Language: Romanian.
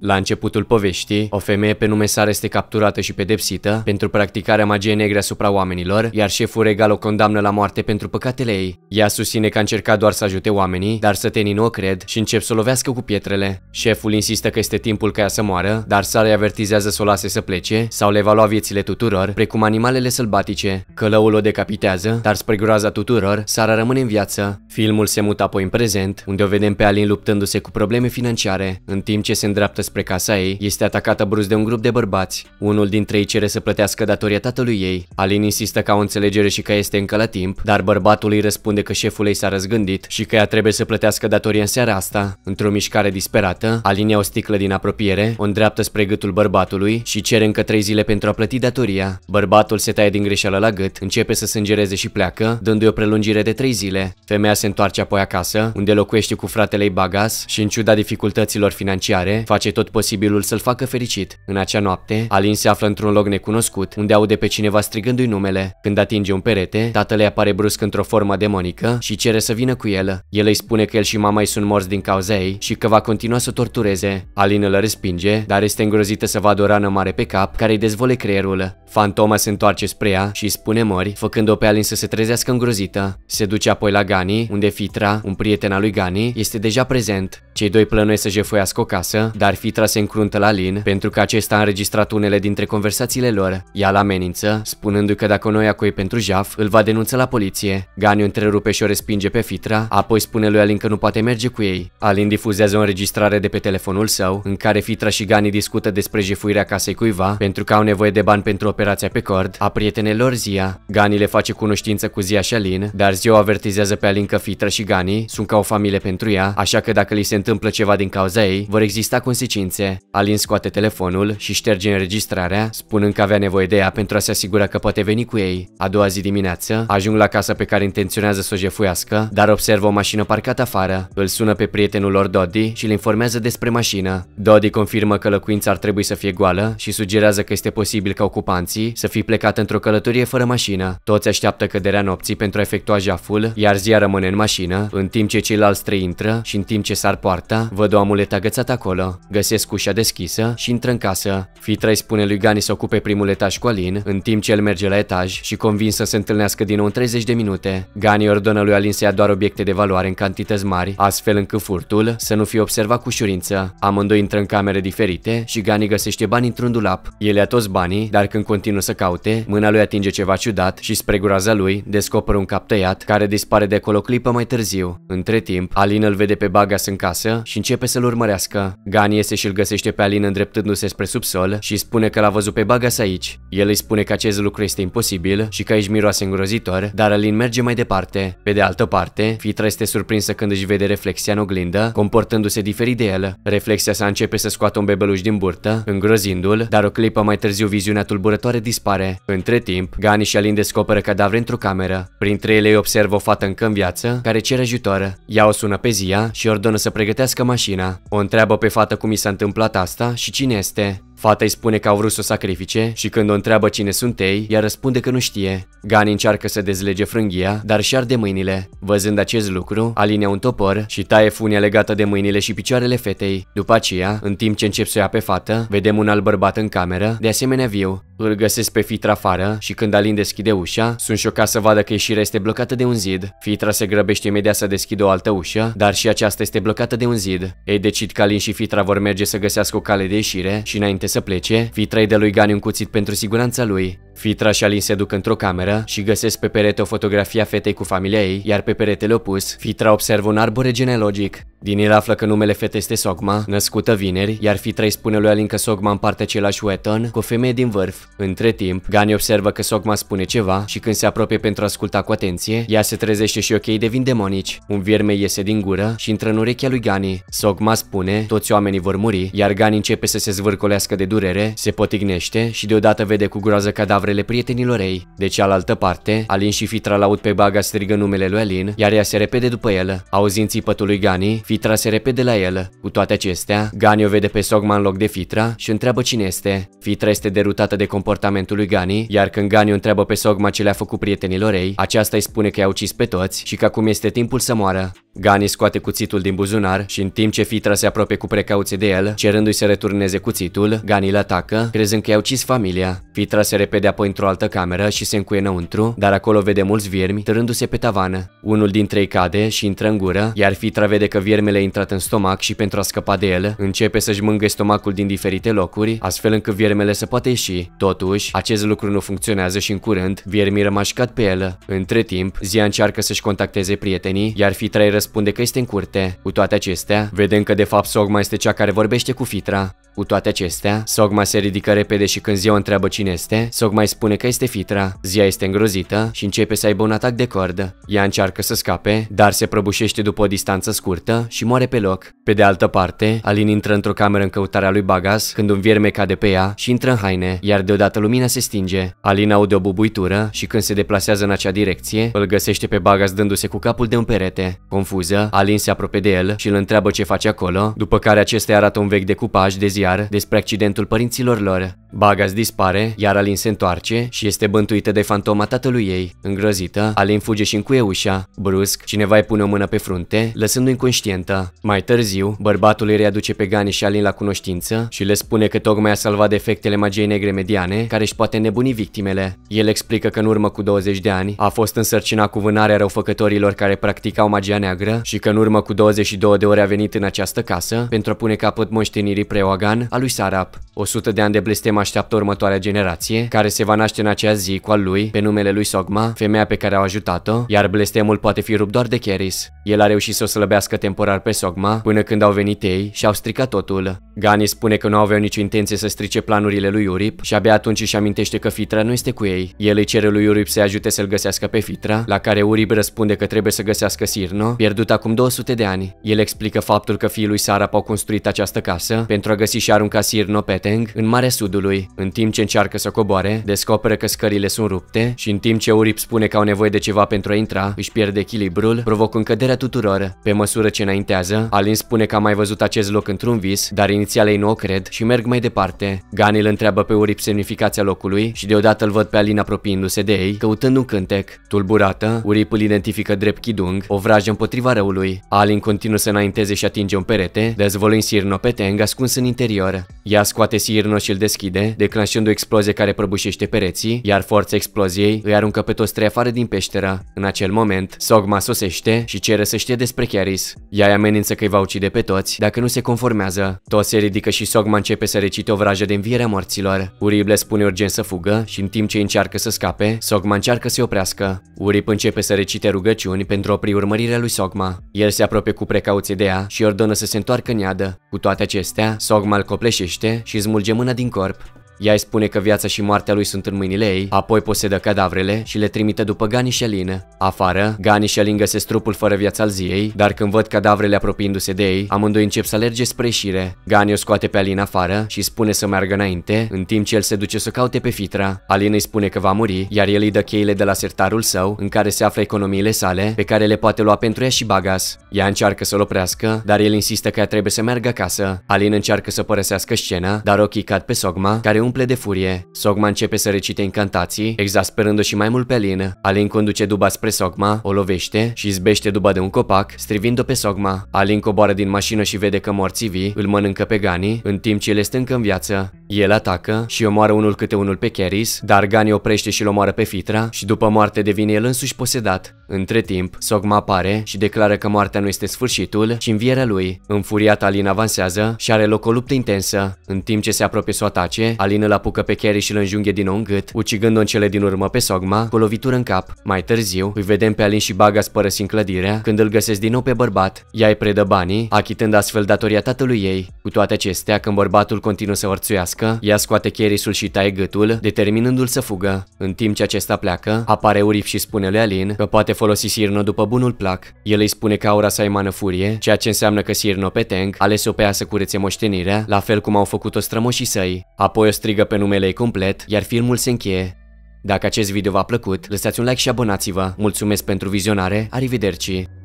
La începutul poveștii, o femeie pe nume Sara este capturată și pedepsită pentru practicarea magiei negre asupra oamenilor, iar șeful regal o condamnă la moarte pentru păcatele ei. Ea susține că a încercat doar să ajute oamenii, dar sătenii nu o cred și încep să o lovească cu pietrele. Șeful insistă că este timpul ca ea să moară, dar Sara îi avertizează să o lase să plece sau le va lua viețile tuturor, precum animalele sălbatice. Călăul o decapitează, dar spre groaza tuturor, Sara rămâne în viață. Filmul se mută apoi în prezent, unde o vedem pe Alin luptându-se cu probleme financiare, în timp ce se se îndreaptă spre casa ei, este atacată brusc de un grup de bărbați. Unul dintre ei cere să plătească datoria tatălui ei. Alin insistă ca o înțelegere și că este încă la timp, dar bărbatul îi răspunde că șeful ei s-a răzgândit și că ea trebuie să plătească datoria în seara asta. Într-o mișcare disperată, Alin ia o sticlă din apropiere, o îndreaptă spre gâtul bărbatului și cere încă trei zile pentru a plăti datoria. Bărbatul se taie din greșeală la gât, începe să sângereze și pleacă, dându-i o prelungire de trei zile. Femeia se întoarce apoi acasă, unde locuiește cu fratele ei Bagas și în ciuda dificultăților financiare, părere, face tot posibilul să-l facă fericit. În acea noapte, Alin se află într-un loc necunoscut, unde aude pe cineva strigându-i numele. Când atinge un perete, tatăl îi apare brusc într-o formă demonică și cere să vină cu el. El îi spune că el și mama îi sunt morți din cauza ei și că va continua să tortureze. Alin îl respinge, dar este îngrozită să vadă o rană mare pe cap care îi dezvole creierul. Fantoma se întoarce spre ea și îi spune mori, făcând-o pe Alin să se trezească îngrozită. Se duce apoi la Gani, unde Fitra, un prieten al lui Gani, este deja prezent. Cei doi plănuiesc să jefuiască o casă, dar fi trase în cruntă la Lin pentru că acesta a înregistrat unele dintre conversațiile lor. Ea la amenință, spunându-i că dacă noi acoi pentru jaf, îl va denunța la poliție. Gani o întrerupe și o respinge pe Fitra, apoi spune lui Alin că nu poate merge cu ei. Alin difuzează o înregistrare de pe telefonul său, în care Fitra și Gani discută despre jefuirea casei cuiva, pentru că au nevoie de bani pentru operația pe cord, a prietenelor Zia. Gani le face cunoștință cu Zia și Alin, dar Zia o avertizează pe Alin că Fitra și Gani sunt ca o familie pentru ea, așa că dacă li se întâmplă ceva din cauza ei, vor exista lista consecințe. Alin scoate telefonul și șterge înregistrarea, spunând că avea nevoie de ea pentru a se asigura că poate veni cu ei. A doua zi dimineață, ajung la casa pe care intenționează să o jefuiască, dar observă o mașină parcată afară. Îl sună pe prietenul lor Dodi și îl informează despre mașină. Dodi confirmă că locuința ar trebui să fie goală și sugerează că este posibil ca ocupanții să fi plecat într-o călătorie fără mașină. Toți așteaptă căderea nopții pentru a efectua jaful, iar ziua rămâne în mașină, în timp ce ceilalți trei intră și în timp ce sar poarta, văd o amuletă agățată acolo acolo. Găsesc ușa deschisă și intră în casă. Fitra îi spune lui Gani să ocupe primul etaj cu Alin, în timp ce el merge la etaj și convins să se întâlnească din nou în 30 de minute. Gani ordonă lui Alin să ia doar obiecte de valoare în cantități mari, astfel încât furtul să nu fie observat cu ușurință. Amândoi intră în camere diferite și Gani găsește bani într-un dulap. El ia toți banii, dar când continuă să caute, mâna lui atinge ceva ciudat și spre groaza lui descoperă un cap tăiat care dispare de acolo clipă mai târziu. Între timp, Alin îl vede pe Bagas în casă și începe să-l urmărească. Gan iese și îl găsește pe Alin îndreptându-se spre subsol și spune că l-a văzut pe Bagas aici. El îi spune că acest lucru este imposibil și că aici miroase îngrozitor, dar Alin merge mai departe. Pe de altă parte, Fitra este surprinsă când își vede reflexia în oglindă, comportându-se diferit de el. Reflexia sa începe să scoată un bebeluș din burtă, îngrozindu-l, dar o clipă mai târziu viziunea tulburătoare dispare. Între timp, Gani și Alin descoperă cadavre într-o cameră. Printre ele îi observă o fată încă în viață, care cere ajutor. Ea o sună pe Zia și ordonă să pregătească mașina. O întreabă pe fată fată cum i s-a întâmplat asta și cine este? Fata îi spune că au vrut să o sacrifice și când o întreabă cine sunt ei, ea răspunde că nu știe. Gani încearcă să dezlege frânghia, dar și arde mâinile. Văzând acest lucru, alinea un topor și taie funia legată de mâinile și picioarele fetei. După aceea, în timp ce încep să o ia pe fată, vedem un alt bărbat în cameră, de asemenea viu. Îl găsesc pe Fitra afară și când Alin deschide ușa, sunt șocat să vadă că ieșirea este blocată de un zid. Fitra se grăbește imediat să deschidă o altă ușă, dar și aceasta este blocată de un zid. Ei decid că Alin și Fitra vor merge să găsească o cale de ieșire și înainte să plece, fi trei de lui Gani un cuțit pentru siguranța lui. Fitra și Alin se duc într-o cameră și găsesc pe perete o fotografie a fetei cu familia ei, iar pe peretele opus, Fitra observă un arbore genealogic. Din el află că numele fetei este Sogma, născută vineri, iar Fitra îi spune lui Alin că Sogma împarte același weton cu o femeie din vârf. Între timp, Gani observă că Sogma spune ceva și când se apropie pentru a asculta cu atenție, ea se trezește și ochii devin demonici. Un vierme iese din gură și intră în urechea lui Gani. Sogma spune, toți oamenii vor muri, iar Gani începe să se zvârcolească de durere, se potignește și deodată vede cu groază cadavrul cadavrele prietenilor ei. De cealaltă parte, Alin și Fitra laud pe Baga strigă numele lui Alin, iar ea se repede după el. Auzind țipătul lui Gani, Fitra se repede la el. Cu toate acestea, Gani o vede pe Sogma în loc de Fitra și întreabă cine este. Fitra este derutată de comportamentul lui Gani, iar când Gani o întreabă pe Sogma ce le-a făcut prietenilor ei, aceasta îi spune că i-a ucis pe toți și că acum este timpul să moară. Gani scoate cuțitul din buzunar și în timp ce Fitra se apropie cu precauție de el, cerându-i să returneze cuțitul, Gani îl atacă, crezând că i-a ucis familia. Fitra se repede apoi într-o altă cameră și se încuie înăuntru, dar acolo vede mulți viermi târându-se pe tavană. Unul dintre ei cade și intră în gură, iar Fitra vede că viermele a intrat în stomac și pentru a scăpa de el, începe să-și mângă stomacul din diferite locuri, astfel încât viermele să poată ieși. Totuși, acest lucru nu funcționează și în curând, viermii rămâșcat pe el. Între timp, Zia încearcă să-și contacteze prietenii, iar Fitra îi răspunde că este în curte. Cu toate acestea, vedem că de fapt Sogma este cea care vorbește cu Fitra. Cu toate acestea, Sogma se ridică repede și când Zia o întreabă cine este, Sogma îi spune că este Fitra. Zia este îngrozită și începe să aibă un atac de cord. Ea încearcă să scape, dar se prăbușește după o distanță scurtă și moare pe loc. Pe de altă parte, Alin intră într-o cameră în căutarea lui Bagas când un vierme cade pe ea și intră în haine, iar deodată lumina se stinge. Alin aude o bubuitură și când se deplasează în acea direcție, îl găsește pe Bagas dându-se cu capul de un perete. Conform confuză, Alin se apropie de el și îl întreabă ce face acolo, după care acesta arată un vechi decupaj de ziar despre accidentul părinților lor. Bagas dispare, iar Alin se întoarce și este bântuită de fantoma tatălui ei. Îngrozită, Alin fuge și încuie ușa. Brusc, cineva îi pune o mână pe frunte, lăsându-i inconștientă. Mai târziu, bărbatul îi readuce pe Gani și Alin la cunoștință și le spune că tocmai a salvat defectele magiei negre mediane, care își poate nebuni victimele. El explică că în urmă cu 20 de ani a fost însărcinat cu vânarea răufăcătorilor care practicau magia neagră și că în urmă cu 22 de ore a venit în această casă pentru a pune capăt moștenirii preoagan a lui Sarap. 100 de ani de blestem așteaptă următoarea generație, care se va naște în acea zi cu al lui, pe numele lui Sogma, femeia pe care au ajutat-o, iar blestemul poate fi rupt doar de Keris. El a reușit să o slăbească temporar pe Sogma, până când au venit ei și au stricat totul. Gani spune că nu aveau nicio intenție să strice planurile lui Urip și abia atunci își amintește că Fitra nu este cu ei. El îi cere lui Urip să-i ajute să-l găsească pe Fitra, la care Urip răspunde că trebuie să găsească Sirno, pierdut acum 200 de ani. El explică faptul că fiii lui Sarap au construit această casă pentru a găsi și arunca Sirno Peteng în Marea Sudului. În timp ce încearcă să coboare, descoperă că scările sunt rupte și în timp ce Urip spune că au nevoie de ceva pentru a intra, își pierde echilibrul, provocând căderea tuturor. Pe măsură ce înaintează, Alin spune că a mai văzut acest loc într-un vis, dar ei nu o cred și merg mai departe. Gani îl întreabă pe Urip semnificația locului și deodată îl văd pe Alin apropiindu-se de ei, căutând un cântec. Tulburată, Urip îl identifică drept Kidung, o vrajă împotriva răului. Alin continuă să înainteze și atinge un perete, dezvoluind Sirno pe Teng ascuns în interior. Ea scoate Sirno și îl deschide, declanșând o explozie care prăbușește pereții, iar forța exploziei îi aruncă pe toți trei afară din peșteră. În acel moment, Sogma sosește și cere să știe despre Chiaris. Ea îi amenință că îi va ucide pe toți dacă nu se conformează. Toți se ridică și Sogma începe să recite o vrajă de învierea morților. Urib le spune urgent să fugă și în timp ce încearcă să scape, Sogma încearcă să-i oprească. Urip începe să recite rugăciuni pentru a opri urmărirea lui Sogma. El se apropie cu precauție de ea și ordonă să se întoarcă în iadă. Cu toate acestea, Sogma îl copleșește și smulge mâna din corp. Ea îi spune că viața și moartea lui sunt în mâinile ei, apoi posedă cadavrele și le trimite după Gani și Aline. Afară, Gani și Aline găsesc trupul fără viața al ziei, dar când văd cadavrele apropiindu-se de ei, amândoi încep să alerge spre ieșire. Gani o scoate pe Aline afară și spune să meargă înainte, în timp ce el se duce să caute pe Fitra. Aline îi spune că va muri, iar el îi dă cheile de la sertarul său, în care se află economiile sale, pe care le poate lua pentru ea și Bagas. Ea încearcă să-l oprească, dar el insistă că ea trebuie să meargă acasă. Aline încearcă să părăsească scena, dar ochii cad pe Sogma, care umple de furie. Sogma începe să recite incantații, exasperându și mai mult pe Alin. Alin conduce Duba spre Sogma, o lovește și zbește Duba de un copac, strivind-o pe Sogma. Alin coboară din mașină și vede că morții vii îl mănâncă pe Gani, în timp ce el este încă în viață. El atacă și omoară unul câte unul pe Keris, dar Gani oprește și-l omoară pe Fitra și după moarte devine el însuși posedat. Între timp, Sogma apare și declară că moartea nu este sfârșitul și învierea lui. Înfuriat, Alin avansează și are loc o luptă intensă. În timp ce se apropie să o atace, Alin îl apucă pe Carrie și îl înjunghe din nou în gât, ucigând-o în cele din urmă pe Sogma cu o lovitură în cap. Mai târziu, îi vedem pe Alin și Bagas părăsind clădirea când îl găsesc din nou pe bărbat. Ea îi predă banii, achitând astfel datoria tatălui ei. Cu toate acestea, când bărbatul continuă să orțuiască, ea scoate cherisul și taie gâtul, determinându-l să fugă. În timp ce acesta pleacă, apare Urif și spune lui Alin că poate folosi Sirno după bunul plac. El îi spune că aura sa emană furie, ceea ce înseamnă că Sirno pe Teng ales o pe ea să curețe moștenirea, la fel cum au făcut-o strămoșii săi. Apoi o strigă pe numele ei complet, iar filmul se încheie. Dacă acest video v-a plăcut, lăsați un like și abonați-vă. Mulțumesc pentru vizionare, arrivederci!